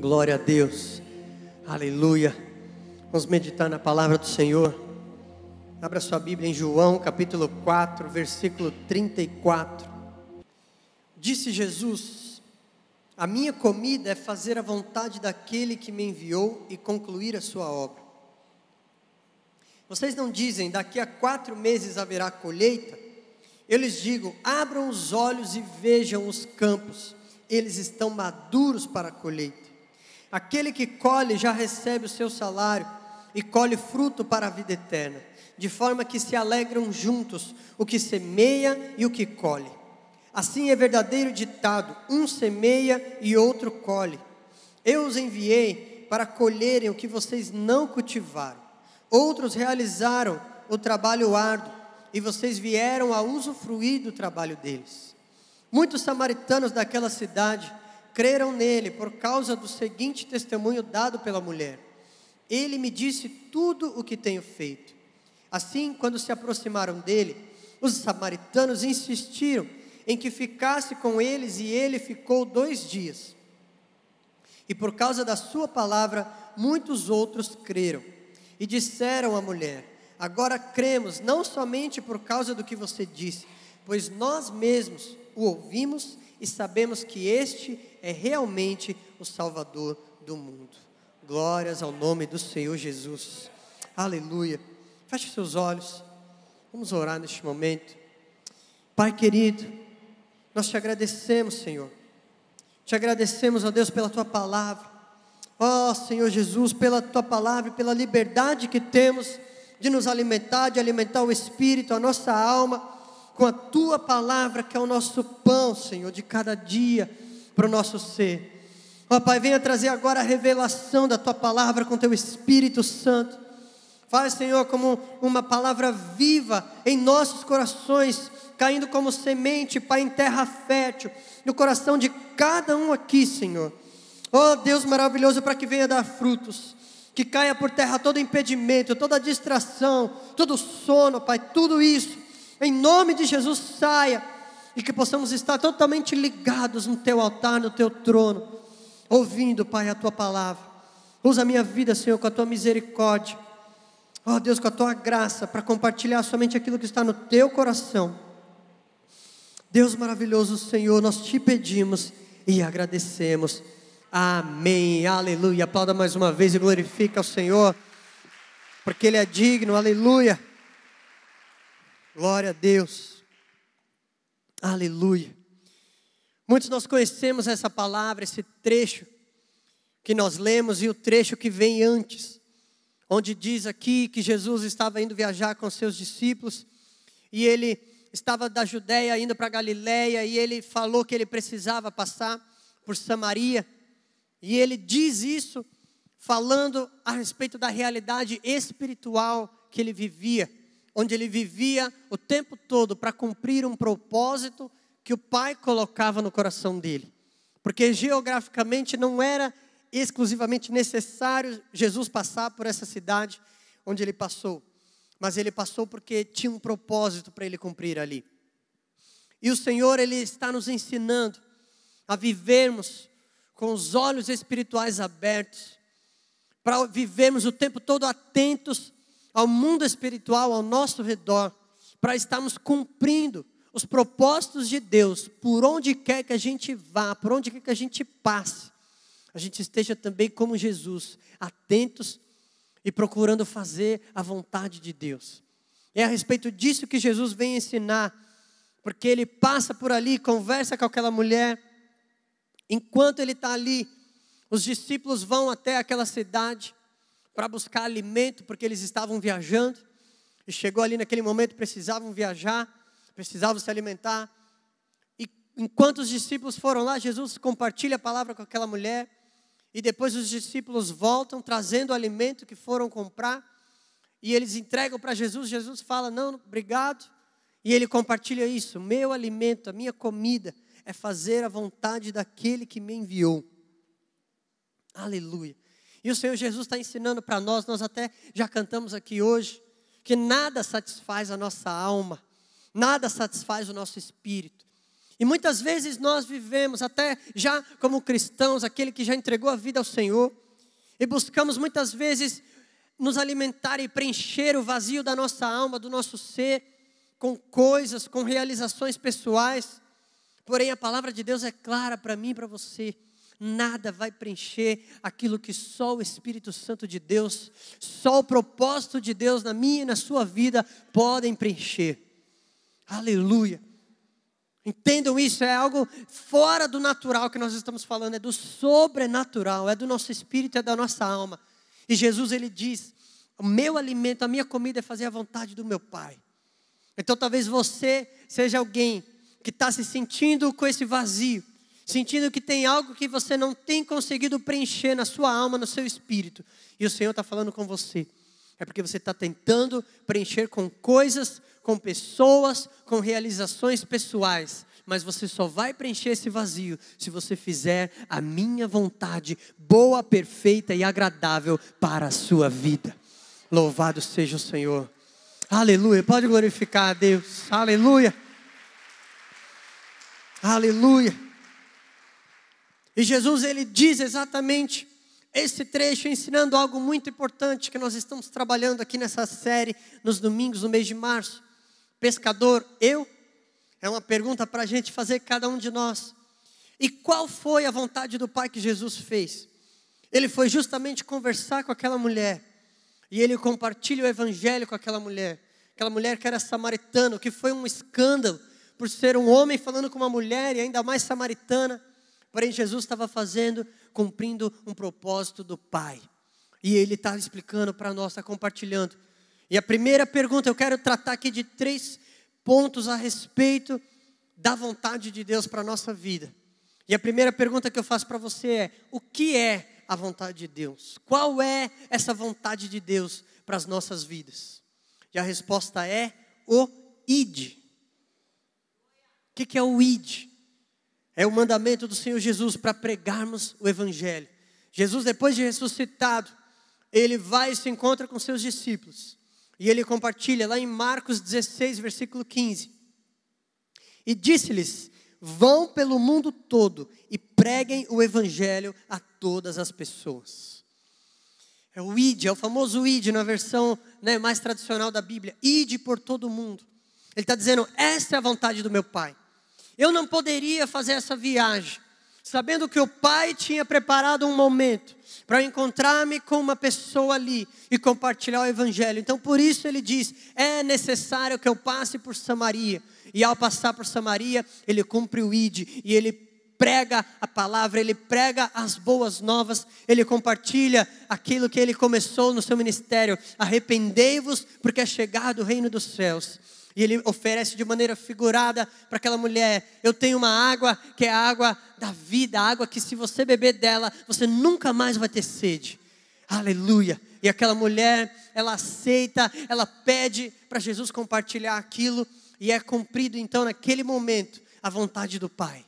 Glória a Deus. Aleluia. Vamos meditar na palavra do Senhor. Abra sua Bíblia em João, capítulo 4, versículo 34. Disse Jesus: A minha comida é fazer a vontade daquele que me enviou e concluir a sua obra. Vocês não dizem, daqui a quatro meses haverá colheita? Eu lhes digo: abram os olhos e vejam os campos, eles estão maduros para a colheita. Aquele que colhe já recebe o seu salário e colhe fruto para a vida eterna, de forma que se alegram juntos o que semeia e o que colhe. Assim é verdadeiro ditado: um semeia e outro colhe. Eu os enviei para colherem o que vocês não cultivaram. Outros realizaram o trabalho árduo e vocês vieram a usufruir do trabalho deles. Muitos samaritanos daquela cidade creram nele por causa do seguinte testemunho dado pela mulher: Ele me disse tudo o que tenho feito. Assim, quando se aproximaram dele, os samaritanos insistiram em que ficasse com eles e ele ficou dois dias. E por causa da sua palavra, muitos outros creram. E disseram à mulher: Agora cremos, não somente por causa do que você disse, pois nós mesmos o ouvimos e sabemos que este é realmente o Salvador do mundo. Glórias ao nome do Senhor Jesus. Aleluia. Feche seus olhos. Vamos orar neste momento. Pai querido, nós te agradecemos, Senhor. Te agradecemos, ó Deus, pela tua palavra. Ó oh, Senhor Jesus, pela tua palavra, e pela liberdade que temos de nos alimentar, de alimentar o espírito, a nossa alma com a tua palavra, que é o nosso pão, Senhor, de cada dia para o nosso ser. Ó oh, Pai, venha trazer agora a revelação da tua palavra com teu Espírito Santo. Faz, Senhor, como uma palavra viva em nossos corações, caindo como semente, Pai, em terra fértil, no coração de cada um aqui, Senhor. Ó oh, Deus maravilhoso, para que venha dar frutos, que caia por terra todo impedimento, toda distração, todo sono, Pai, tudo isso em nome de Jesus, saia e que possamos estar totalmente ligados no teu altar, no teu trono, ouvindo, Pai, a tua palavra. Usa a minha vida, Senhor, com a tua misericórdia. Ó oh, Deus, com a tua graça, para compartilhar somente aquilo que está no teu coração. Deus maravilhoso, Senhor, nós te pedimos e agradecemos. Amém, aleluia. Aplauda mais uma vez e glorifica o Senhor, porque Ele é digno, aleluia. Glória a Deus. Aleluia. Muitos nós conhecemos essa palavra, esse trecho que nós lemos e o trecho que vem antes, onde diz aqui que Jesus estava indo viajar com seus discípulos e ele estava da Judéia indo para Galiléia e ele falou que ele precisava passar por Samaria. E ele diz isso falando a respeito da realidade espiritual que ele vivia onde ele vivia o tempo todo para cumprir um propósito que o pai colocava no coração dele. Porque geograficamente não era exclusivamente necessário Jesus passar por essa cidade onde ele passou, mas ele passou porque tinha um propósito para ele cumprir ali. E o Senhor ele está nos ensinando a vivermos com os olhos espirituais abertos, para vivermos o tempo todo atentos ao mundo espiritual ao nosso redor, para estarmos cumprindo os propósitos de Deus, por onde quer que a gente vá, por onde quer que a gente passe, a gente esteja também como Jesus, atentos e procurando fazer a vontade de Deus. É a respeito disso que Jesus vem ensinar, porque ele passa por ali, conversa com aquela mulher, enquanto ele está ali, os discípulos vão até aquela cidade, para buscar alimento, porque eles estavam viajando. E chegou ali naquele momento, precisavam viajar, precisavam se alimentar. E enquanto os discípulos foram lá, Jesus compartilha a palavra com aquela mulher. E depois os discípulos voltam trazendo o alimento que foram comprar. E eles entregam para Jesus. Jesus fala: Não, obrigado. E ele compartilha isso: Meu alimento, a minha comida é fazer a vontade daquele que me enviou. Aleluia. E o Senhor Jesus está ensinando para nós, nós até já cantamos aqui hoje, que nada satisfaz a nossa alma, nada satisfaz o nosso espírito. E muitas vezes nós vivemos, até já como cristãos, aquele que já entregou a vida ao Senhor, e buscamos muitas vezes nos alimentar e preencher o vazio da nossa alma, do nosso ser, com coisas, com realizações pessoais. Porém, a palavra de Deus é clara para mim e para você nada vai preencher aquilo que só o Espírito Santo de Deus, só o propósito de Deus na minha e na sua vida podem preencher. Aleluia. Entendam isso, é algo fora do natural que nós estamos falando, é do sobrenatural, é do nosso espírito, é da nossa alma. E Jesus ele diz: "O meu alimento, a minha comida é fazer a vontade do meu Pai". Então talvez você seja alguém que está se sentindo com esse vazio, sentindo que tem algo que você não tem conseguido preencher na sua alma, no seu espírito, e o Senhor está falando com você, é porque você está tentando preencher com coisas, com pessoas, com realizações pessoais. Mas você só vai preencher esse vazio se você fizer a minha vontade, boa, perfeita e agradável para a sua vida. Louvado seja o Senhor. Aleluia. Pode glorificar a Deus. Aleluia. Aleluia. E Jesus ele diz exatamente esse trecho ensinando algo muito importante que nós estamos trabalhando aqui nessa série nos domingos do mês de março. Pescador, eu? É uma pergunta para a gente fazer cada um de nós. E qual foi a vontade do Pai que Jesus fez? Ele foi justamente conversar com aquela mulher. E ele compartilha o evangelho com aquela mulher. Aquela mulher que era samaritana, que foi um escândalo por ser um homem falando com uma mulher e ainda mais samaritana. Porém, Jesus estava fazendo, cumprindo um propósito do Pai. E ele está explicando para nós, está compartilhando. E a primeira pergunta, eu quero tratar aqui de três pontos a respeito da vontade de Deus para a nossa vida. E a primeira pergunta que eu faço para você é: o que é a vontade de Deus? Qual é essa vontade de Deus para as nossas vidas? E a resposta é o ID. O que, que é o ID? É o mandamento do Senhor Jesus para pregarmos o Evangelho. Jesus, depois de ressuscitado, ele vai e se encontra com seus discípulos. E ele compartilha lá em Marcos 16, versículo 15. E disse-lhes: Vão pelo mundo todo e preguem o evangelho a todas as pessoas. É o id, é o famoso id na versão né, mais tradicional da Bíblia. Ide por todo o mundo. Ele está dizendo: Esta é a vontade do meu Pai. Eu não poderia fazer essa viagem, sabendo que o Pai tinha preparado um momento para encontrar-me com uma pessoa ali e compartilhar o Evangelho. Então, por isso ele diz: é necessário que eu passe por Samaria. E ao passar por Samaria, ele cumpre o ID e ele prega a palavra, ele prega as boas novas, ele compartilha aquilo que ele começou no seu ministério. Arrependei-vos, porque é chegado o reino dos céus. E ele oferece de maneira figurada para aquela mulher: Eu tenho uma água que é a água da vida, a água que se você beber dela, você nunca mais vai ter sede. Aleluia! E aquela mulher, ela aceita, ela pede para Jesus compartilhar aquilo, e é cumprido então naquele momento a vontade do Pai.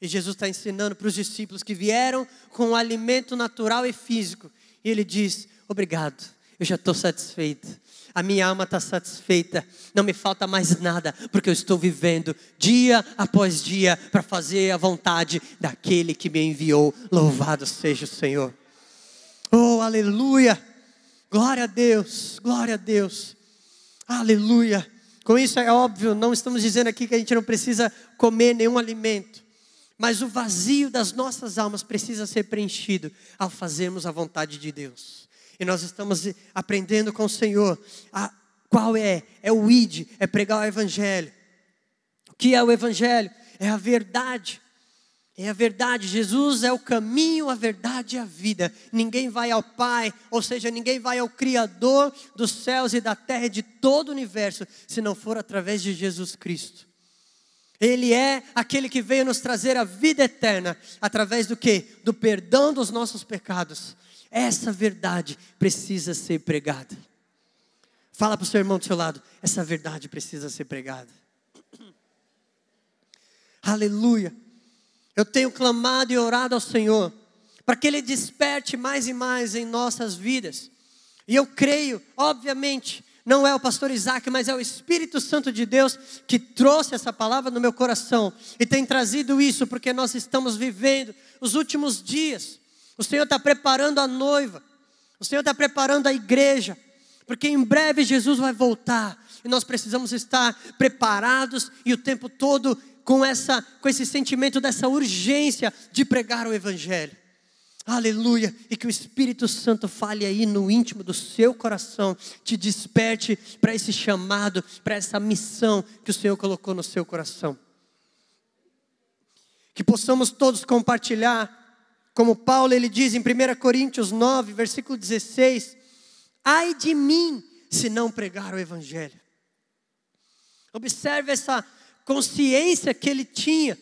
E Jesus está ensinando para os discípulos que vieram com o alimento natural e físico, e ele diz: Obrigado, eu já estou satisfeito a minha alma está satisfeita, não me falta mais nada, porque eu estou vivendo dia após dia para fazer a vontade daquele que me enviou. Louvado seja o Senhor. Oh, aleluia! Glória a Deus, glória a Deus, aleluia. Com isso é óbvio, não estamos dizendo aqui que a gente não precisa comer nenhum alimento, mas o vazio das nossas almas precisa ser preenchido ao fazermos a vontade de Deus. E nós estamos aprendendo com o Senhor a, qual é? É o id, é pregar o evangelho. O que é o evangelho? É a verdade. É a verdade, Jesus é o caminho, a verdade e a vida. Ninguém vai ao Pai, ou seja, ninguém vai ao Criador dos céus e da terra e de todo o universo, se não for através de Jesus Cristo. Ele é aquele que veio nos trazer a vida eterna, através do que? Do perdão dos nossos pecados, essa verdade precisa ser pregada. Fala para o seu irmão do seu lado, essa verdade precisa ser pregada. Aleluia. Eu tenho clamado e orado ao Senhor para que Ele desperte mais e mais em nossas vidas. E eu creio, obviamente, não é o pastor Isaac, mas é o Espírito Santo de Deus que trouxe essa palavra no meu coração e tem trazido isso, porque nós estamos vivendo os últimos dias o Senhor está preparando a noiva. O Senhor está preparando a igreja. Porque em breve Jesus vai voltar. E nós precisamos estar preparados e o tempo todo com, essa, com esse sentimento dessa urgência de pregar o Evangelho. Aleluia! E que o Espírito Santo fale aí no íntimo do seu coração, te desperte para esse chamado, para essa missão que o Senhor colocou no seu coração. Que possamos todos compartilhar como Paulo ele diz em 1 Coríntios 9, versículo 16: Ai de mim se não pregar o evangelho. Observe essa consciência que ele tinha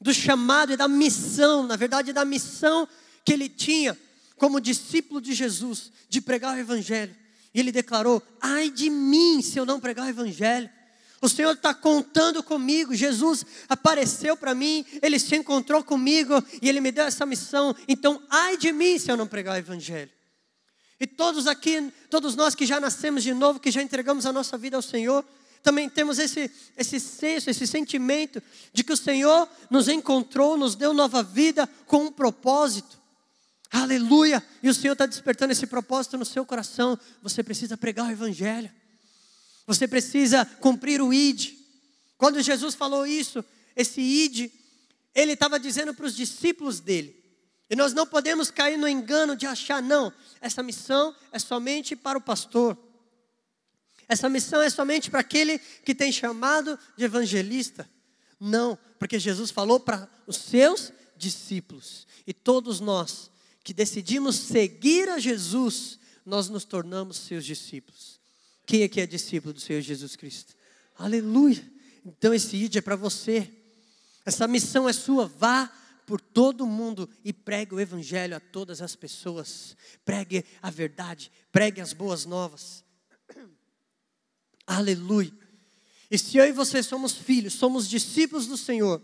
do chamado e da missão, na verdade da missão que ele tinha como discípulo de Jesus, de pregar o evangelho. E ele declarou: "Ai de mim se eu não pregar o evangelho". O Senhor está contando comigo. Jesus apareceu para mim, ele se encontrou comigo e ele me deu essa missão. Então, ai de mim se eu não pregar o Evangelho. E todos aqui, todos nós que já nascemos de novo, que já entregamos a nossa vida ao Senhor, também temos esse, esse senso, esse sentimento de que o Senhor nos encontrou, nos deu nova vida com um propósito. Aleluia! E o Senhor está despertando esse propósito no seu coração. Você precisa pregar o Evangelho. Você precisa cumprir o id. Quando Jesus falou isso, esse id, ele estava dizendo para os discípulos dele. E nós não podemos cair no engano de achar, não, essa missão é somente para o pastor. Essa missão é somente para aquele que tem chamado de evangelista. Não, porque Jesus falou para os seus discípulos. E todos nós que decidimos seguir a Jesus, nós nos tornamos seus discípulos. Quem aqui é discípulo do Senhor Jesus Cristo? Aleluia! Então esse ID é para você. Essa missão é sua. Vá por todo mundo e pregue o evangelho a todas as pessoas. Pregue a verdade, pregue as boas novas. Aleluia. E se eu e você somos filhos, somos discípulos do Senhor.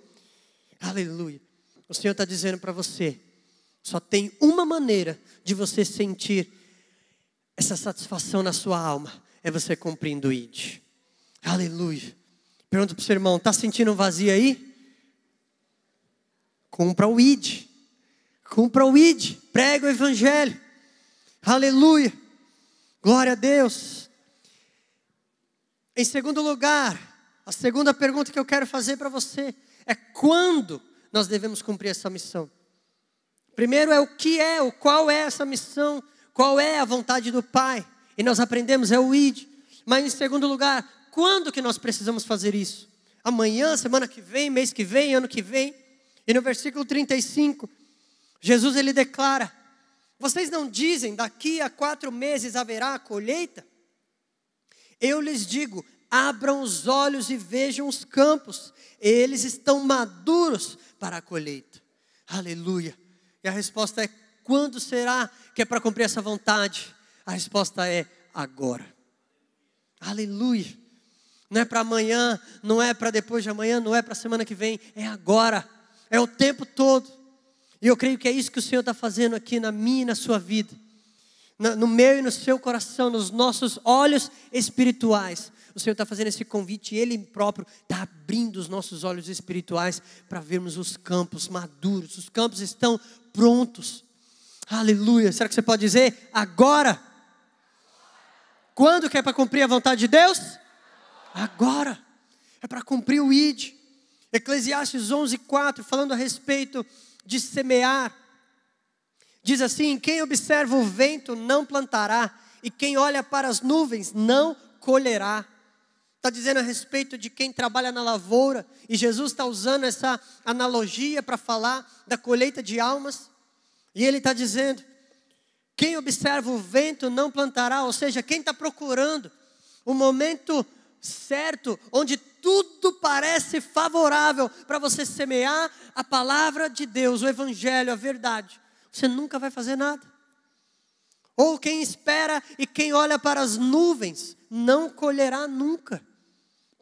Aleluia. O Senhor está dizendo para você: só tem uma maneira de você sentir essa satisfação na sua alma é você cumprindo o ID. Aleluia. Pergunta para o seu irmão: está sentindo um vazio aí? Compra o ID. Compra o ID. Prega o Evangelho. Aleluia. Glória a Deus. Em segundo lugar, a segunda pergunta que eu quero fazer para você é quando nós devemos cumprir essa missão? Primeiro é o que é, o qual é essa missão, qual é a vontade do Pai e nós aprendemos é o id. Mas em segundo lugar, quando que nós precisamos fazer isso? Amanhã, semana que vem, mês que vem, ano que vem. E no versículo 35, Jesus ele declara: Vocês não dizem daqui a quatro meses haverá a colheita? Eu lhes digo: abram os olhos e vejam os campos, eles estão maduros para a colheita. Aleluia. E a resposta é: quando será que é para cumprir essa vontade? A resposta é agora. Aleluia. Não é para amanhã, não é para depois de amanhã, não é para semana que vem, é agora. É o tempo todo. E eu creio que é isso que o Senhor está fazendo aqui na minha e na sua vida. No meu e no seu coração, nos nossos olhos espirituais. O Senhor está fazendo esse convite Ele próprio está abrindo os nossos olhos espirituais para vermos os campos maduros. Os campos estão prontos. Aleluia. Será que você pode dizer agora? Quando que é para cumprir a vontade de Deus? Agora. É para cumprir o ID. Eclesiastes 11:4 falando a respeito de semear. Diz assim: quem observa o vento não plantará, e quem olha para as nuvens não colherá. Está dizendo a respeito de quem trabalha na lavoura, e Jesus está usando essa analogia para falar da colheita de almas, e ele está dizendo quem observa o vento não plantará, ou seja, quem está procurando o momento certo, onde tudo parece favorável para você semear a palavra de Deus, o Evangelho, a verdade, você nunca vai fazer nada. Ou quem espera e quem olha para as nuvens não colherá nunca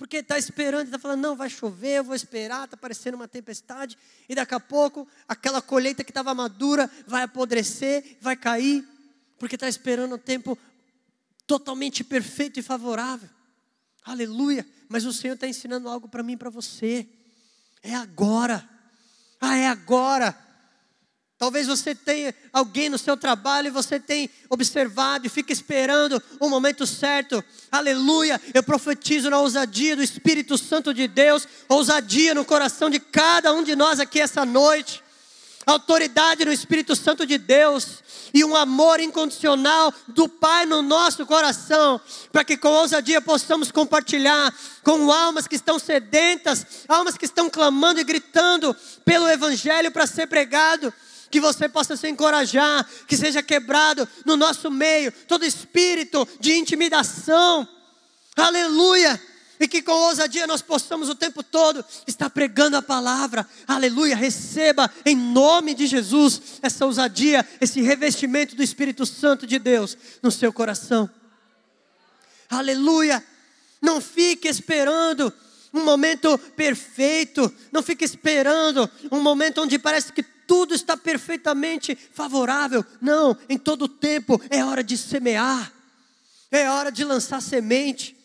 porque está esperando, está falando, não, vai chover, eu vou esperar, está parecendo uma tempestade, e daqui a pouco aquela colheita que estava madura vai apodrecer, vai cair, porque está esperando um tempo totalmente perfeito e favorável. Aleluia! Mas o Senhor está ensinando algo para mim e para você. É agora. Ah, é agora. Talvez você tenha alguém no seu trabalho e você tem observado e fica esperando o momento certo. Aleluia! Eu profetizo na ousadia do Espírito Santo de Deus, ousadia no coração de cada um de nós aqui essa noite. Autoridade no Espírito Santo de Deus e um amor incondicional do Pai no nosso coração, para que com ousadia possamos compartilhar com almas que estão sedentas, almas que estão clamando e gritando pelo Evangelho para ser pregado que você possa se encorajar, que seja quebrado no nosso meio todo espírito de intimidação. Aleluia! E que com ousadia nós possamos o tempo todo estar pregando a palavra. Aleluia! Receba em nome de Jesus essa ousadia, esse revestimento do Espírito Santo de Deus no seu coração. Aleluia! Não fique esperando um momento perfeito, não fique esperando um momento onde parece que tudo está perfeitamente favorável. Não, em todo tempo é hora de semear, é hora de lançar semente.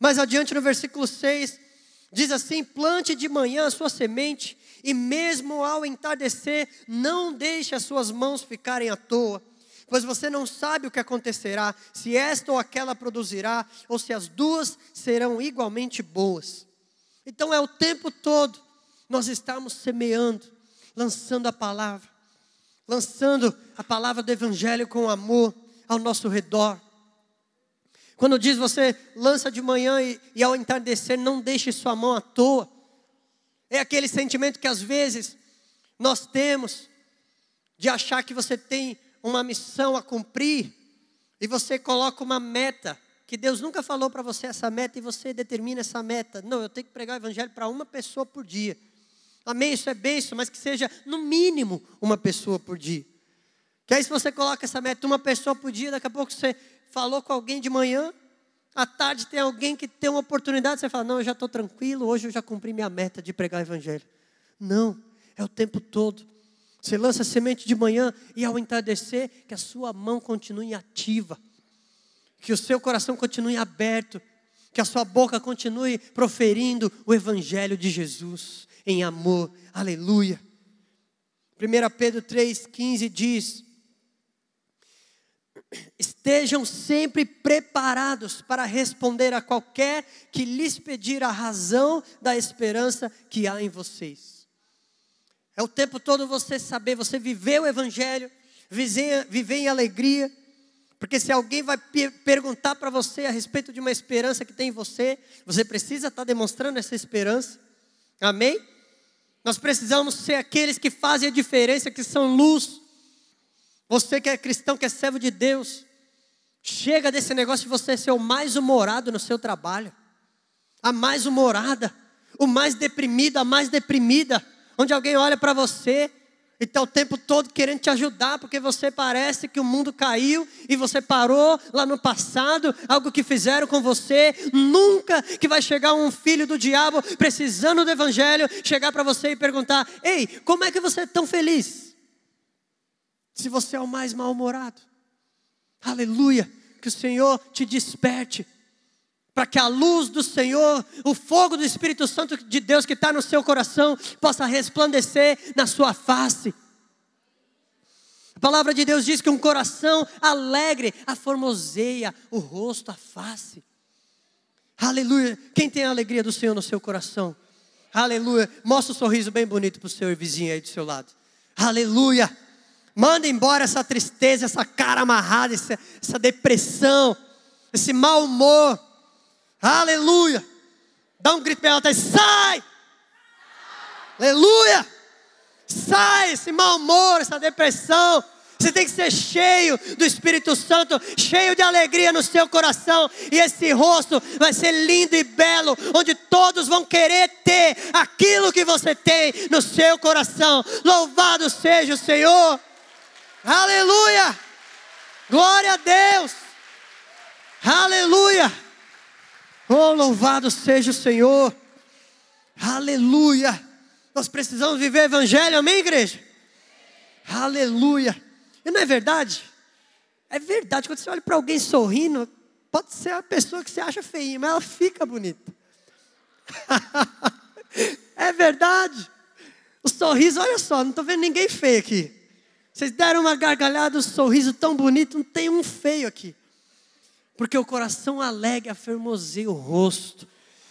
Mas adiante no versículo 6, diz assim: plante de manhã a sua semente, e mesmo ao entardecer, não deixe as suas mãos ficarem à toa, pois você não sabe o que acontecerá, se esta ou aquela produzirá, ou se as duas serão igualmente boas. Então é o tempo todo nós estamos semeando, lançando a palavra, lançando a palavra do Evangelho com amor ao nosso redor. Quando diz você lança de manhã e, e ao entardecer não deixe sua mão à toa, é aquele sentimento que às vezes nós temos de achar que você tem uma missão a cumprir e você coloca uma meta que Deus nunca falou para você essa meta e você determina essa meta. Não, eu tenho que pregar o evangelho para uma pessoa por dia. Amém? Isso é bênção, mas que seja, no mínimo, uma pessoa por dia. Que aí, se você coloca essa meta, uma pessoa por dia, daqui a pouco você falou com alguém de manhã, à tarde tem alguém que tem uma oportunidade, você fala: Não, eu já estou tranquilo, hoje eu já cumpri minha meta de pregar o Evangelho. Não, é o tempo todo. Você lança a semente de manhã e ao entardecer, que a sua mão continue ativa, que o seu coração continue aberto, que a sua boca continue proferindo o Evangelho de Jesus em amor. Aleluia. 1 Pedro 3,15 diz: Estejam sempre preparados para responder a qualquer que lhes pedir a razão da esperança que há em vocês. É o tempo todo você saber, você viver o Evangelho, viver, em alegria, porque se alguém vai perguntar para você a respeito de uma esperança que tem em você, você precisa estar tá demonstrando essa esperança. Amém? Nós precisamos ser aqueles que fazem a diferença, que são luz. Você que é cristão, que é servo de Deus, chega desse negócio de você ser o mais humorado no seu trabalho, a mais humorada, o mais deprimido, a mais deprimida, onde alguém olha para você e está o tempo todo querendo te ajudar, porque você parece que o mundo caiu e você parou lá no passado, algo que fizeram com você. Nunca que vai chegar um filho do diabo precisando do evangelho, chegar para você e perguntar: Ei, como é que você é tão feliz? Se você é o mais mal-humorado. Aleluia, que o Senhor te desperte para que a luz do Senhor, o fogo do Espírito Santo de Deus que está no seu coração, possa resplandecer na sua face. A palavra de Deus diz que um coração alegre aformoseia o rosto, a face. Aleluia. Quem tem a alegria do Senhor no seu coração? Aleluia. Mostra um sorriso bem bonito para o seu vizinho aí do seu lado. Aleluia. Manda embora essa tristeza, essa cara amarrada, essa, essa depressão, esse mau humor. Aleluia. Dá um grito bem alto tá aí, sai! Aleluia! Sai esse mau humor, essa depressão. Você tem que ser cheio do Espírito Santo, cheio de alegria no seu coração, e esse rosto vai ser lindo e belo, onde todos vão querer ter aquilo que você tem no seu coração. Louvado seja o Senhor! Aleluia! Glória a Deus! Aleluia! Oh, louvado seja o Senhor. Aleluia. Nós precisamos viver evangelho, amém, igreja? Aleluia. E não é verdade? É verdade. Quando você olha para alguém sorrindo, pode ser a pessoa que você acha feinha, mas ela fica bonita. é verdade. O sorriso, olha só, não estou vendo ninguém feio aqui. Vocês deram uma gargalhada, um sorriso tão bonito, não tem um feio aqui porque o coração alegre afermoseia o rosto.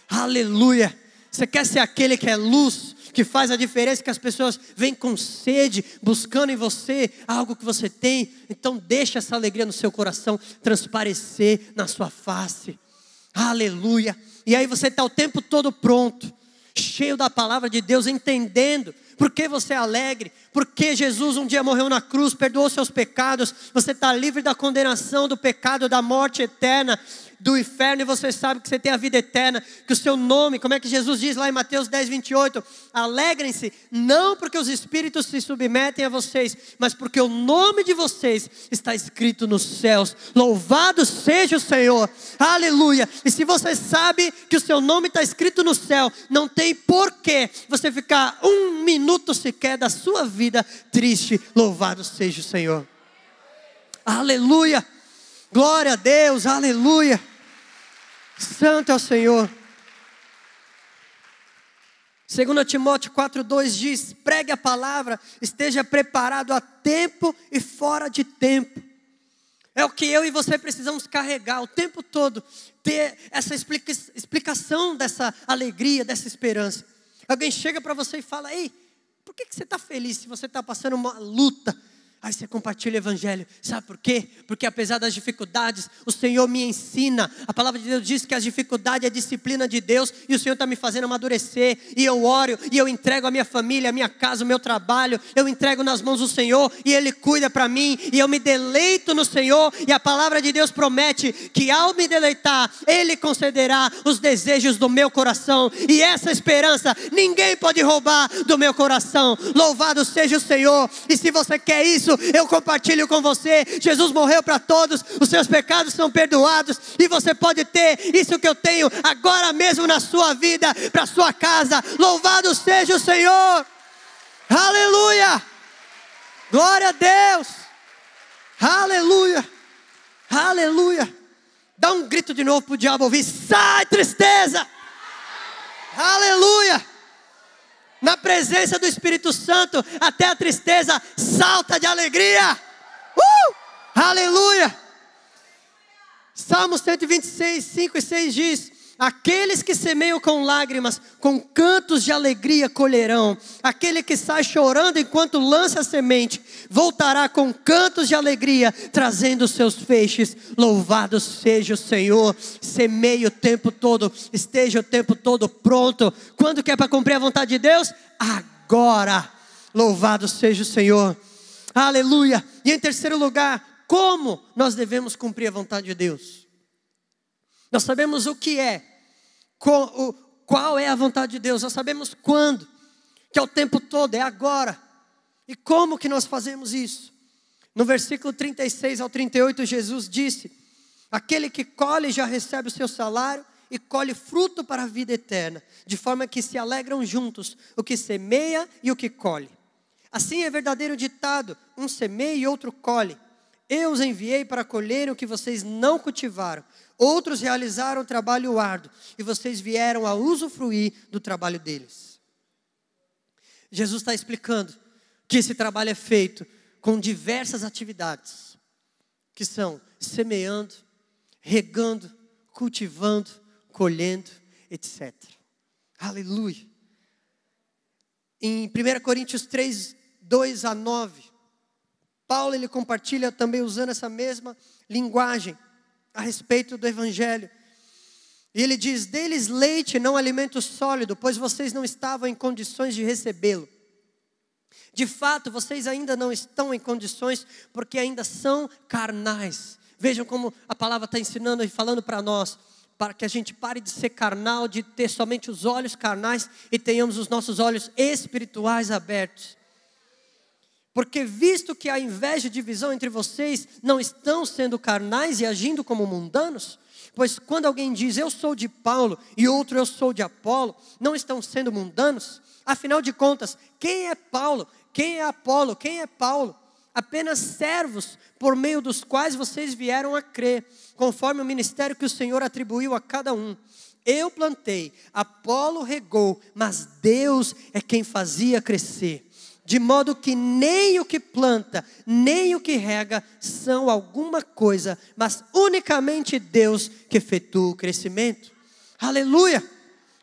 Aleluia! Você quer ser aquele que é luz, que faz a diferença, que as pessoas vêm com sede, buscando em você algo que você tem. Então deixa essa alegria no seu coração transparecer na sua face. Aleluia! E aí você está o tempo todo pronto, cheio da palavra de Deus, entendendo porque você é alegre, porque Jesus um dia morreu na cruz, perdoou seus pecados, você está livre da condenação, do pecado, da morte eterna, do inferno e você sabe que você tem a vida eterna, que o seu nome, como é que Jesus diz lá em Mateus 10, 28, alegrem-se, não porque os espíritos se submetem a vocês, mas porque o nome de vocês está escrito nos céus. Louvado seja o Senhor, aleluia. E se você sabe que o seu nome está escrito no céu, não tem porquê você ficar um minuto sequer da sua vida triste. Louvado seja o Senhor. Aleluia. Glória a Deus, aleluia. Santo é o Senhor. 2 Timóteo 4,2 diz: pregue a palavra, esteja preparado a tempo e fora de tempo. É o que eu e você precisamos carregar o tempo todo, ter essa explica explicação dessa alegria, dessa esperança. Alguém chega para você e fala: Ei, por que, que você está feliz se você está passando uma luta? Aí você compartilha o evangelho. Sabe por quê? Porque apesar das dificuldades, o Senhor me ensina. A palavra de Deus diz que a dificuldade é a disciplina de Deus e o Senhor está me fazendo amadurecer. E eu oro e eu entrego a minha família, a minha casa, o meu trabalho. Eu entrego nas mãos do Senhor e Ele cuida para mim. E eu me deleito no Senhor. E a palavra de Deus promete que ao me deleitar, Ele concederá os desejos do meu coração. E essa esperança ninguém pode roubar do meu coração. Louvado seja o Senhor. E se você quer isso, isso eu compartilho com você. Jesus morreu para todos, os seus pecados são perdoados e você pode ter isso que eu tenho agora mesmo na sua vida, para sua casa. Louvado seja o Senhor! Aleluia! Glória a Deus! Aleluia! Aleluia! Dá um grito de novo para o diabo ouvir. Sai, tristeza! Aleluia! na presença do Espírito Santo, até a tristeza salta de alegria. Uh! Aleluia! Salmo 126, 5 e 6 diz: Aqueles que semeiam com lágrimas, com cantos de alegria colherão. Aquele que sai chorando enquanto lança a semente, voltará com cantos de alegria, trazendo seus feixes. Louvado seja o Senhor. Semeie o tempo todo, esteja o tempo todo pronto. Quando quer é para cumprir a vontade de Deus? Agora. Louvado seja o Senhor. Aleluia. E em terceiro lugar, como nós devemos cumprir a vontade de Deus? Nós sabemos o que é, qual é a vontade de Deus, nós sabemos quando, que é o tempo todo, é agora. E como que nós fazemos isso? No versículo 36 ao 38, Jesus disse: Aquele que colhe já recebe o seu salário e colhe fruto para a vida eterna, de forma que se alegram juntos o que semeia e o que colhe. Assim é verdadeiro ditado: um semeia e outro colhe. Eu os enviei para colherem o que vocês não cultivaram outros realizaram trabalho árduo e vocês vieram a usufruir do trabalho deles. Jesus está explicando que esse trabalho é feito com diversas atividades, que são semeando, regando, cultivando, colhendo, etc. Aleluia. Em 1 Coríntios 3, 2 a 9, Paulo ele compartilha também usando essa mesma linguagem a respeito do Evangelho. E ele diz: Deles leite, não alimento sólido, pois vocês não estavam em condições de recebê-lo. De fato, vocês ainda não estão em condições, porque ainda são carnais. Vejam como a palavra está ensinando e falando para nós, para que a gente pare de ser carnal, de ter somente os olhos carnais e tenhamos os nossos olhos espirituais abertos. Porque visto que a inveja e divisão entre vocês não estão sendo carnais e agindo como mundanos, pois quando alguém diz eu sou de Paulo e outro eu sou de Apolo, não estão sendo mundanos? Afinal de contas, quem é Paulo? Quem é Apolo? Quem é Paulo? Apenas servos por meio dos quais vocês vieram a crer, conforme o ministério que o Senhor atribuiu a cada um. Eu plantei, Apolo regou, mas Deus é quem fazia crescer de modo que nem o que planta, nem o que rega são alguma coisa, mas unicamente Deus que efetua o crescimento. Aleluia!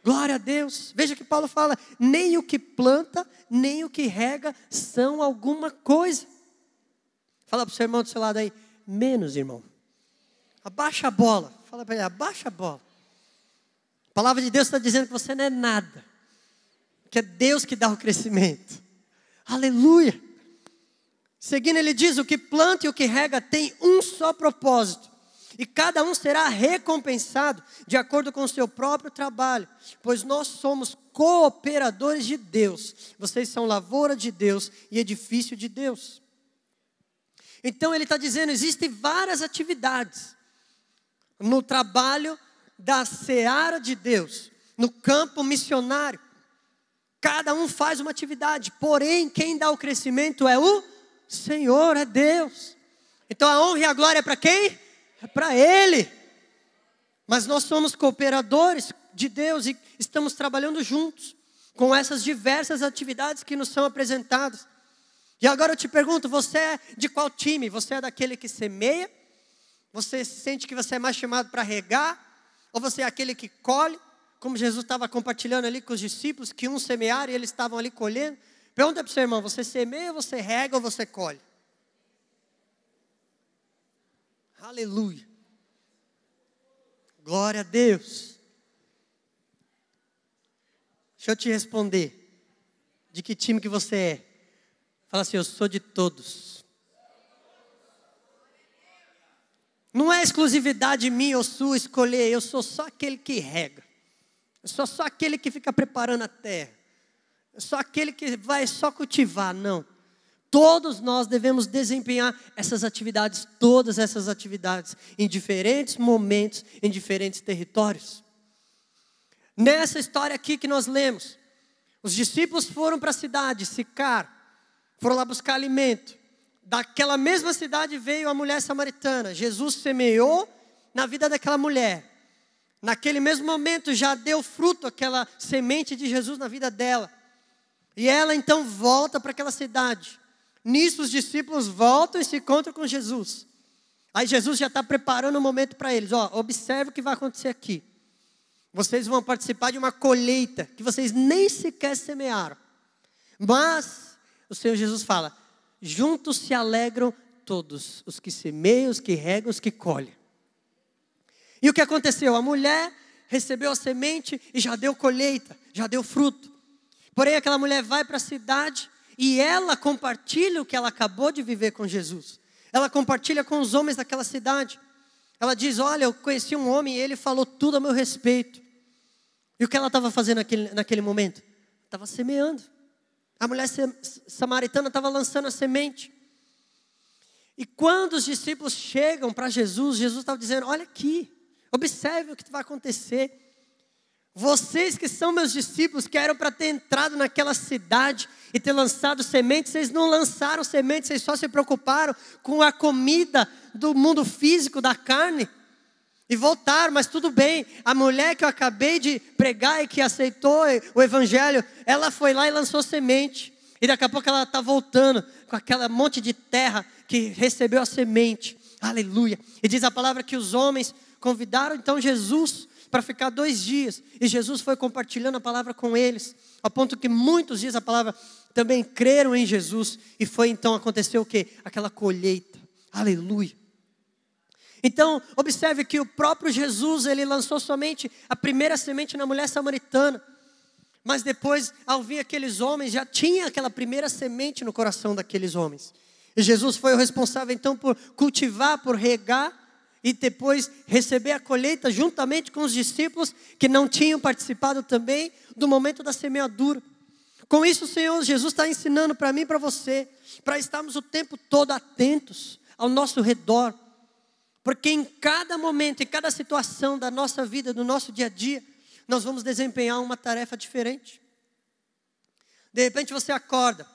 Glória a Deus. Veja que Paulo fala: nem o que planta, nem o que rega são alguma coisa. Fala para o seu irmão do seu lado aí, menos irmão. Abaixa a bola. Fala para ele, abaixa a bola. A palavra de Deus está dizendo que você não é nada. Que é Deus que dá o crescimento. Aleluia! Seguindo, ele diz: o que planta e o que rega tem um só propósito, e cada um será recompensado de acordo com o seu próprio trabalho, pois nós somos cooperadores de Deus, vocês são lavoura de Deus e edifício de Deus. Então ele está dizendo: existem várias atividades no trabalho da seara de Deus, no campo missionário, Cada um faz uma atividade, porém quem dá o crescimento é o Senhor, é Deus. Então a honra e a glória é para quem? É para Ele. Mas nós somos cooperadores de Deus e estamos trabalhando juntos com essas diversas atividades que nos são apresentadas. E agora eu te pergunto: você é de qual time? Você é daquele que semeia? Você sente que você é mais chamado para regar? Ou você é aquele que colhe? como Jesus estava compartilhando ali com os discípulos, que um semearam e eles estavam ali colhendo. Pergunta para o seu irmão: você semeia, você rega ou você colhe? Aleluia. Glória a Deus. Deixa eu te responder. De que time que você é? Fala assim, eu sou de todos. Não é exclusividade minha ou sua escolher, eu sou só aquele que rega. É só, só aquele que fica preparando a terra. É só aquele que vai só cultivar, não. Todos nós devemos desempenhar essas atividades, todas essas atividades, em diferentes momentos, em diferentes territórios. Nessa história aqui que nós lemos, os discípulos foram para a cidade, Sicar, foram lá buscar alimento. Daquela mesma cidade veio a mulher samaritana. Jesus semeou na vida daquela mulher. Naquele mesmo momento já deu fruto aquela semente de Jesus na vida dela. E ela então volta para aquela cidade. Nisso os discípulos voltam e se encontram com Jesus. Aí Jesus já está preparando o um momento para eles. Ó, observe o que vai acontecer aqui. Vocês vão participar de uma colheita que vocês nem sequer semearam. Mas o Senhor Jesus fala: juntos se alegram todos, os que semeiam, os que regam, os que colhem. E o que aconteceu? A mulher recebeu a semente e já deu colheita, já deu fruto. Porém, aquela mulher vai para a cidade e ela compartilha o que ela acabou de viver com Jesus. Ela compartilha com os homens daquela cidade. Ela diz: Olha, eu conheci um homem e ele falou tudo a meu respeito. E o que ela estava fazendo naquele, naquele momento? Estava semeando. A mulher samaritana estava lançando a semente. E quando os discípulos chegam para Jesus, Jesus estava dizendo: Olha aqui, Observe o que vai acontecer. Vocês que são meus discípulos, que eram para ter entrado naquela cidade e ter lançado sementes, vocês não lançaram sementes, vocês só se preocuparam com a comida do mundo físico, da carne. E voltaram, mas tudo bem. A mulher que eu acabei de pregar e que aceitou o evangelho, ela foi lá e lançou semente. E daqui a pouco ela está voltando com aquele monte de terra que recebeu a semente. Aleluia. E diz a palavra que os homens Convidaram então Jesus para ficar dois dias. E Jesus foi compartilhando a palavra com eles, a ponto que muitos dias a palavra também creram em Jesus. E foi então aconteceu o que? Aquela colheita. Aleluia. Então, observe que o próprio Jesus, ele lançou somente a primeira semente na mulher samaritana. Mas depois, ao vir aqueles homens, já tinha aquela primeira semente no coração daqueles homens. E Jesus foi o responsável então por cultivar, por regar e depois receber a colheita juntamente com os discípulos que não tinham participado também do momento da semeadura. Com isso, Senhor, Jesus está ensinando para mim e para você, para estarmos o tempo todo atentos ao nosso redor, porque em cada momento, em cada situação da nossa vida, do nosso dia a dia, nós vamos desempenhar uma tarefa diferente. De repente você acorda,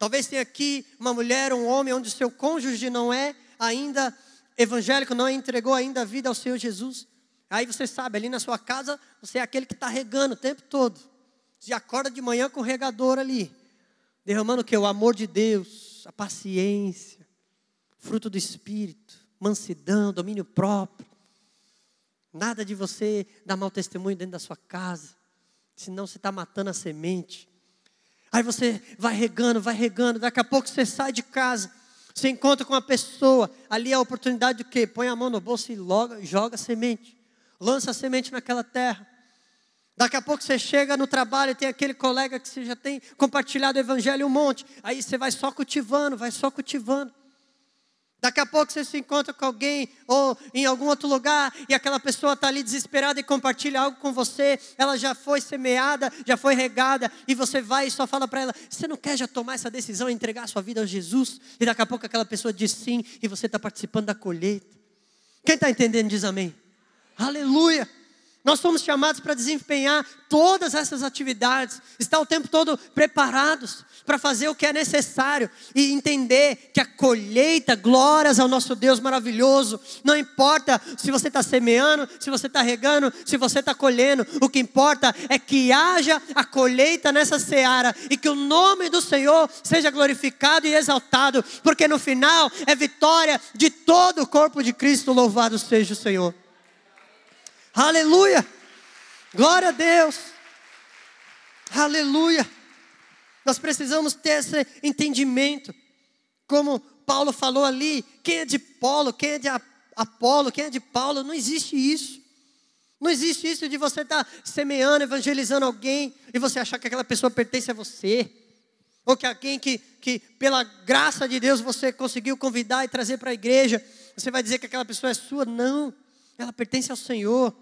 talvez tenha aqui uma mulher, um homem, onde o seu cônjuge não é ainda evangélico, não entregou ainda a vida ao Senhor Jesus. Aí você sabe, ali na sua casa, você é aquele que está regando o tempo todo. Você acorda de manhã com o regador ali, derramando o que? O amor de Deus, a paciência, fruto do Espírito, mansidão, domínio próprio. Nada de você dar mau testemunho dentro da sua casa, senão você está matando a semente. Aí você vai regando, vai regando, daqui a pouco você sai de casa você encontra com uma pessoa, ali é a oportunidade do quê? Põe a mão no bolso e logo, joga a semente. Lança a semente naquela terra. Daqui a pouco você chega no trabalho e tem aquele colega que você já tem compartilhado o evangelho um monte. Aí você vai só cultivando, vai só cultivando. Daqui a pouco você se encontra com alguém ou em algum outro lugar e aquela pessoa está ali desesperada e compartilha algo com você. Ela já foi semeada, já foi regada e você vai e só fala para ela: Você não quer já tomar essa decisão e entregar a sua vida a Jesus? E daqui a pouco aquela pessoa diz sim e você está participando da colheita. Quem está entendendo diz amém. amém. Aleluia. Nós fomos chamados para desempenhar todas essas atividades, estar o tempo todo preparados para fazer o que é necessário e entender que a colheita, glórias ao nosso Deus maravilhoso, não importa se você está semeando, se você está regando, se você está colhendo, o que importa é que haja a colheita nessa seara e que o nome do Senhor seja glorificado e exaltado, porque no final é vitória de todo o corpo de Cristo, louvado seja o Senhor. Aleluia! Glória a Deus! Aleluia! Nós precisamos ter esse entendimento. Como Paulo falou ali, quem é de Paulo, quem é de Apolo, quem é de Paulo, não existe isso. Não existe isso de você estar tá semeando, evangelizando alguém e você achar que aquela pessoa pertence a você. Ou que alguém que, que pela graça de Deus, você conseguiu convidar e trazer para a igreja, você vai dizer que aquela pessoa é sua. Não ela pertence ao Senhor.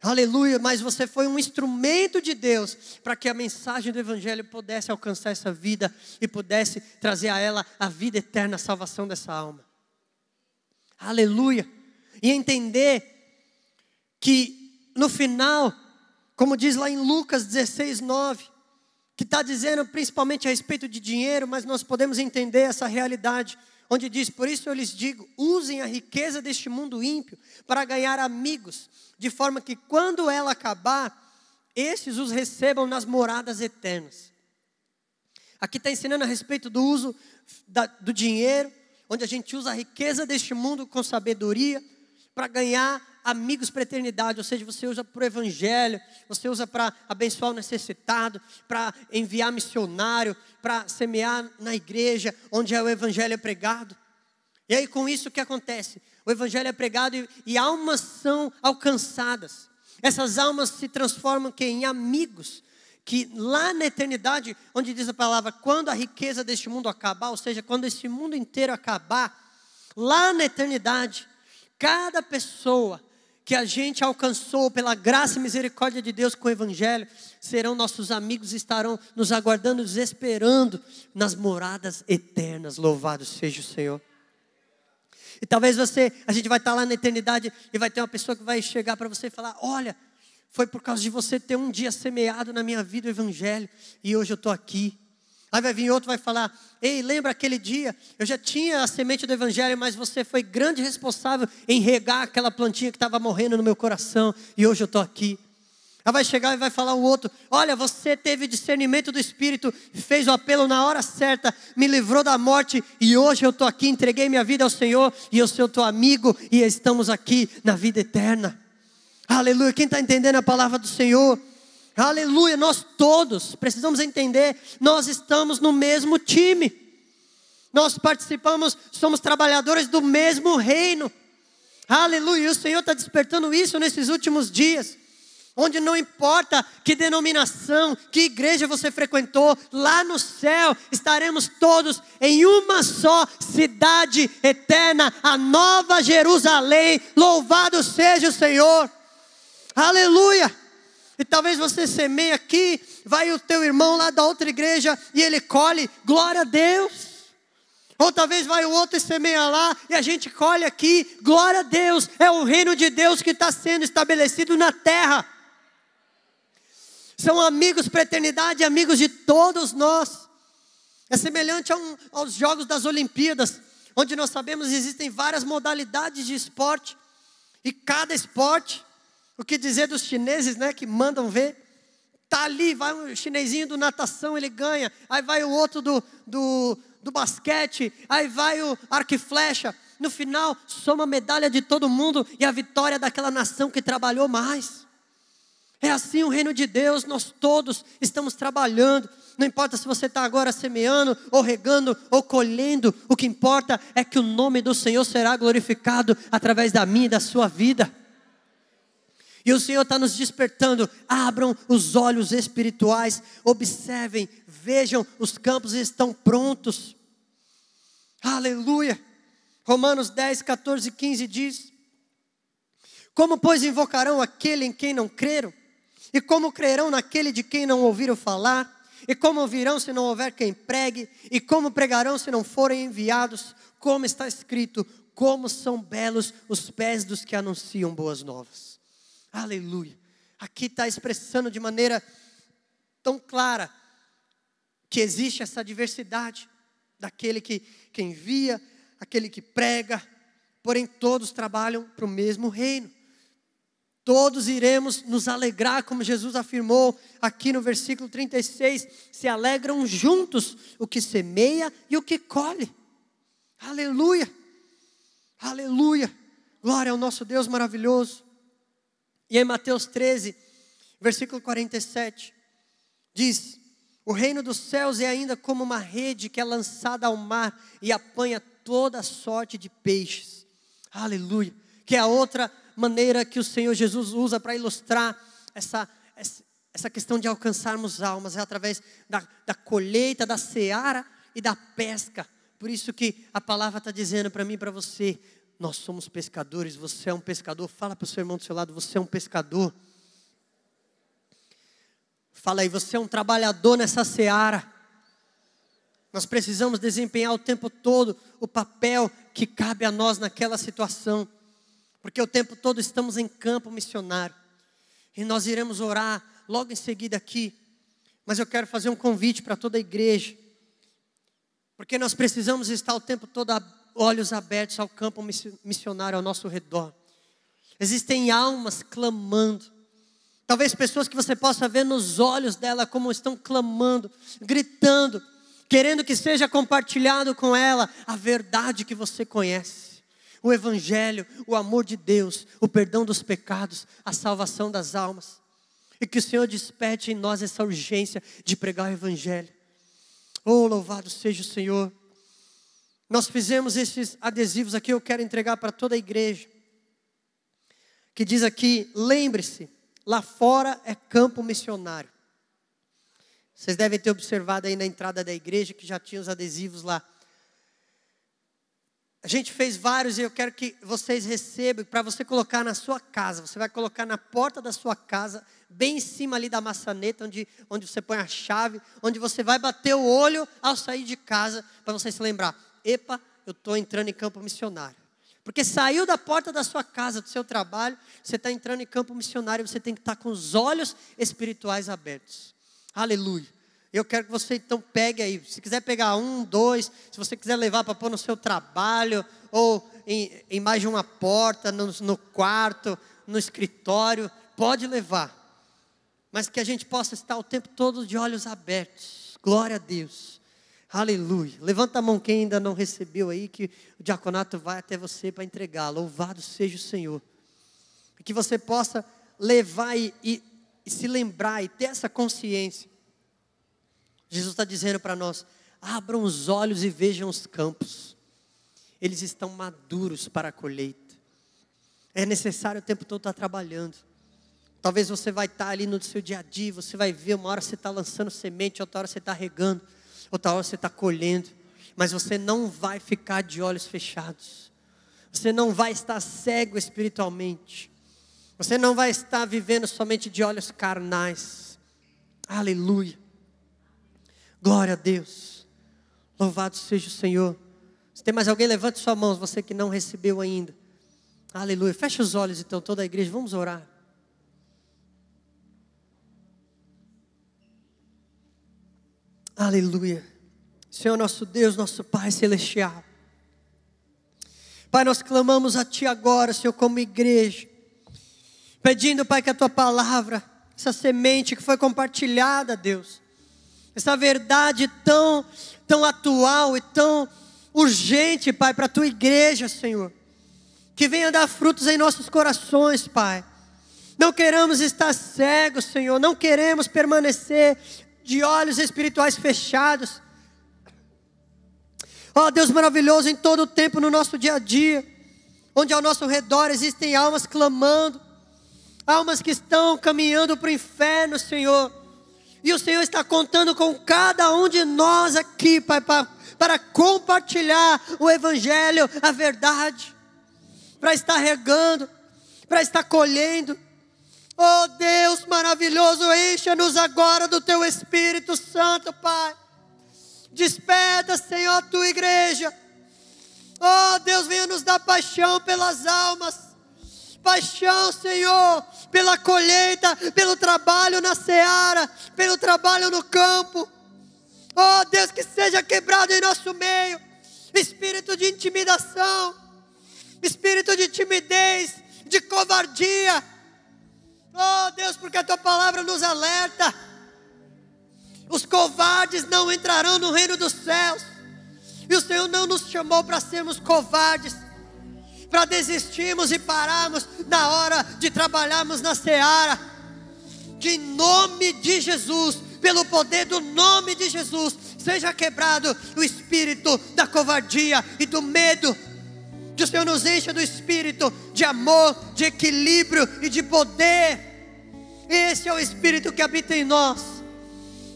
Aleluia, mas você foi um instrumento de Deus para que a mensagem do Evangelho pudesse alcançar essa vida e pudesse trazer a ela a vida eterna, a salvação dessa alma. Aleluia, e entender que no final, como diz lá em Lucas 16, 9, que está dizendo principalmente a respeito de dinheiro, mas nós podemos entender essa realidade onde diz: Por isso eu lhes digo, usem a riqueza deste mundo ímpio para ganhar amigos, de forma que quando ela acabar, estes os recebam nas moradas eternas. Aqui está ensinando a respeito do uso da, do dinheiro, onde a gente usa a riqueza deste mundo com sabedoria para ganhar amigos para a eternidade, ou seja, você usa para o evangelho, você usa para abençoar o necessitado, para enviar missionário, para semear na igreja onde é o evangelho é pregado. E aí com isso o que acontece? O evangelho é pregado e, e almas são alcançadas. Essas almas se transformam que, em amigos, que lá na eternidade, onde diz a palavra, quando a riqueza deste mundo acabar, ou seja, quando este mundo inteiro acabar, lá na eternidade, Cada pessoa que a gente alcançou pela graça e misericórdia de Deus com o Evangelho serão nossos amigos, estarão nos aguardando, nos esperando nas moradas eternas. Louvado seja o Senhor. E talvez você, a gente vai estar lá na eternidade e vai ter uma pessoa que vai chegar para você e falar: Olha, foi por causa de você ter um dia semeado na minha vida o Evangelho, e hoje eu estou aqui Aí vai vir outro, vai falar: Ei, lembra aquele dia? Eu já tinha a semente do Evangelho, mas você foi grande responsável em regar aquela plantinha que estava morrendo no meu coração, e hoje eu estou aqui. Aí vai chegar e vai falar o outro: Olha, você teve discernimento do Espírito, fez o apelo na hora certa, me livrou da morte, e hoje eu estou aqui, entreguei minha vida ao Senhor, e eu sou teu amigo, e estamos aqui na vida eterna. Aleluia, quem está entendendo a palavra do Senhor? Aleluia, nós todos precisamos entender, nós estamos no mesmo time. Nós participamos, somos trabalhadores do mesmo reino. Aleluia, o Senhor está despertando isso nesses últimos dias. Onde não importa que denominação, que igreja você frequentou, lá no céu estaremos todos em uma só cidade eterna, a nova Jerusalém. Louvado seja o Senhor. Aleluia! E talvez você semeie aqui, vai o teu irmão lá da outra igreja e ele colhe, glória a Deus. Ou talvez vai o outro e semeia lá e a gente colhe aqui, glória a Deus, é o reino de Deus que está sendo estabelecido na terra. São amigos para eternidade, amigos de todos nós. É semelhante um, aos Jogos das Olimpíadas, onde nós sabemos existem várias modalidades de esporte, e cada esporte o que dizer dos chineses, né, que mandam ver? Tá ali, vai um chinesinho do natação, ele ganha. Aí vai o outro do, do, do basquete. Aí vai o arco e flecha. No final, soma a medalha de todo mundo e a vitória daquela nação que trabalhou mais. É assim o reino de Deus, nós todos estamos trabalhando. Não importa se você está agora semeando, ou regando, ou colhendo, o que importa é que o nome do Senhor será glorificado através da minha e da sua vida. E o Senhor está nos despertando. Abram os olhos espirituais, observem, vejam, os campos estão prontos. Aleluia! Romanos 10, 14 e 15 diz: Como, pois, invocarão aquele em quem não creram? E como crerão naquele de quem não ouviram falar? E como ouvirão se não houver quem pregue? E como pregarão se não forem enviados? Como está escrito: Como são belos os pés dos que anunciam boas novas. Aleluia. Aqui está expressando de maneira tão clara que existe essa diversidade daquele que, que envia, aquele que prega, porém todos trabalham para o mesmo reino. Todos iremos nos alegrar, como Jesus afirmou aqui no versículo 36, se alegram juntos o que semeia e o que colhe. Aleluia! Aleluia! Glória ao nosso Deus maravilhoso. E em Mateus 13, versículo 47, diz: O reino dos céus é ainda como uma rede que é lançada ao mar e apanha toda sorte de peixes. Aleluia! Que é a outra maneira que o Senhor Jesus usa para ilustrar essa, essa questão de alcançarmos almas, é através da, da colheita, da seara e da pesca. Por isso que a palavra está dizendo para mim e para você: nós somos pescadores, você é um pescador. Fala para o seu irmão do seu lado, você é um pescador. Fala aí, você é um trabalhador nessa seara. Nós precisamos desempenhar o tempo todo o papel que cabe a nós naquela situação, porque o tempo todo estamos em campo missionário e nós iremos orar logo em seguida aqui. Mas eu quero fazer um convite para toda a igreja, porque nós precisamos estar o tempo todo olhos abertos ao campo missionário ao nosso redor. Existem almas clamando. Talvez pessoas que você possa ver nos olhos dela como estão clamando, gritando, querendo que seja compartilhado com ela a verdade que você conhece. O Evangelho, o amor de Deus, o perdão dos pecados, a salvação das almas. E que o Senhor desperte em nós essa urgência de pregar o Evangelho. Oh, louvado seja o Senhor. Nós fizemos esses adesivos aqui, eu quero entregar para toda a igreja. Que diz aqui: lembre-se, lá fora é campo missionário. Vocês devem ter observado aí na entrada da igreja que já tinha os adesivos lá. A gente fez vários e eu quero que vocês recebam para você colocar na sua casa. Você vai colocar na porta da sua casa, bem em cima ali da maçaneta, onde, onde você põe a chave, onde você vai bater o olho ao sair de casa, para você se lembrar epa, eu estou entrando em campo missionário. Porque saiu da porta da sua casa, do seu trabalho, você está entrando em campo missionário, você tem que estar tá com os olhos espirituais abertos. Aleluia. Eu quero que você então pegue aí. Se quiser pegar um, dois, se você quiser levar para pôr no seu trabalho, ou em, em mais de uma porta, no, no quarto, no escritório, pode levar. Mas que a gente possa estar o tempo todo de olhos abertos. Glória a Deus. Aleluia. Levanta a mão quem ainda não recebeu aí, que o diaconato vai até você para entregar. Louvado seja o Senhor. Que você possa levar e, e, e se lembrar e ter essa consciência. Jesus está dizendo para nós: abram os olhos e vejam os campos, eles estão maduros para a colheita. É necessário o tempo todo estar trabalhando. Talvez você vai estar ali no seu dia a dia, você vai ver, uma hora você está lançando semente, outra hora você está regando outra hora você está colhendo, mas você não vai ficar de olhos fechados, você não vai estar cego espiritualmente, você não vai estar vivendo somente de olhos carnais. Aleluia. Glória a Deus. Louvado seja o Senhor. Se tem mais alguém, levante sua mão, você que não recebeu ainda. Aleluia. Feche os olhos então, toda a igreja, vamos orar. Aleluia. Senhor nosso Deus, nosso Pai Celestial. Pai, nós clamamos a Ti agora, Senhor, como igreja, pedindo, Pai, que a Tua palavra, essa semente que foi compartilhada, Deus, essa verdade tão, tão atual e tão urgente, Pai, para a Tua igreja, Senhor, que venha dar frutos em nossos corações, Pai. Não queremos estar cegos, Senhor, não queremos permanecer de olhos espirituais fechados. Ó oh, Deus maravilhoso, em todo o tempo, no nosso dia a dia, onde ao nosso redor existem almas clamando, almas que estão caminhando para o inferno, Senhor. E o Senhor está contando com cada um de nós aqui, Pai, para, para compartilhar o Evangelho, a verdade, para estar regando, para estar colhendo. Oh Deus maravilhoso, encha-nos agora do teu Espírito Santo, Pai. Desperta, Senhor, a tua igreja. Oh Deus, venha nos dar paixão pelas almas. Paixão, Senhor, pela colheita, pelo trabalho na seara, pelo trabalho no campo. Oh Deus, que seja quebrado em nosso meio espírito de intimidação, espírito de timidez, de covardia Oh Deus, porque a tua palavra nos alerta. Os covardes não entrarão no reino dos céus. E o Senhor não nos chamou para sermos covardes, para desistirmos e pararmos na hora de trabalharmos na seara. em nome de Jesus, pelo poder do nome de Jesus, seja quebrado o espírito da covardia e do medo que o Senhor nos encha do espírito de amor, de equilíbrio e de poder. Esse é o espírito que habita em nós.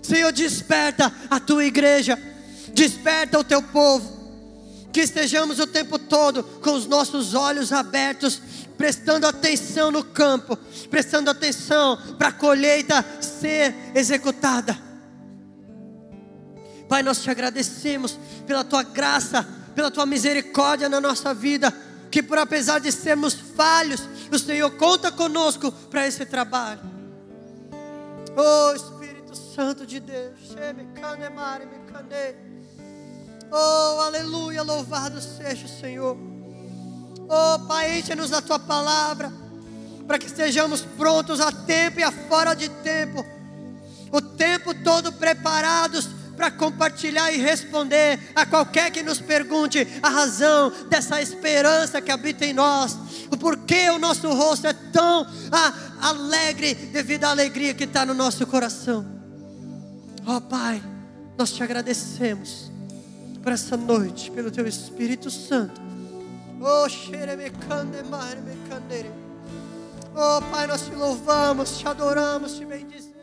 Senhor, desperta a tua igreja, desperta o teu povo. Que estejamos o tempo todo com os nossos olhos abertos, prestando atenção no campo, prestando atenção para a colheita ser executada. Pai, nós te agradecemos pela tua graça pela tua misericórdia na nossa vida, que por apesar de sermos falhos, o Senhor conta conosco para esse trabalho. Oh Espírito Santo de Deus, oh aleluia, louvado seja o Senhor. Oh Pai, enche-nos a tua palavra, para que estejamos prontos a tempo e a fora de tempo, o tempo todo preparados para compartilhar e responder a qualquer que nos pergunte a razão dessa esperança que habita em nós, o porquê o nosso rosto é tão ah, alegre devido à alegria que está no nosso coração. Ó oh, Pai, nós te agradecemos por essa noite, pelo Teu Espírito Santo. Oh, Oh Pai, nós te louvamos, te adoramos, te bendizemos.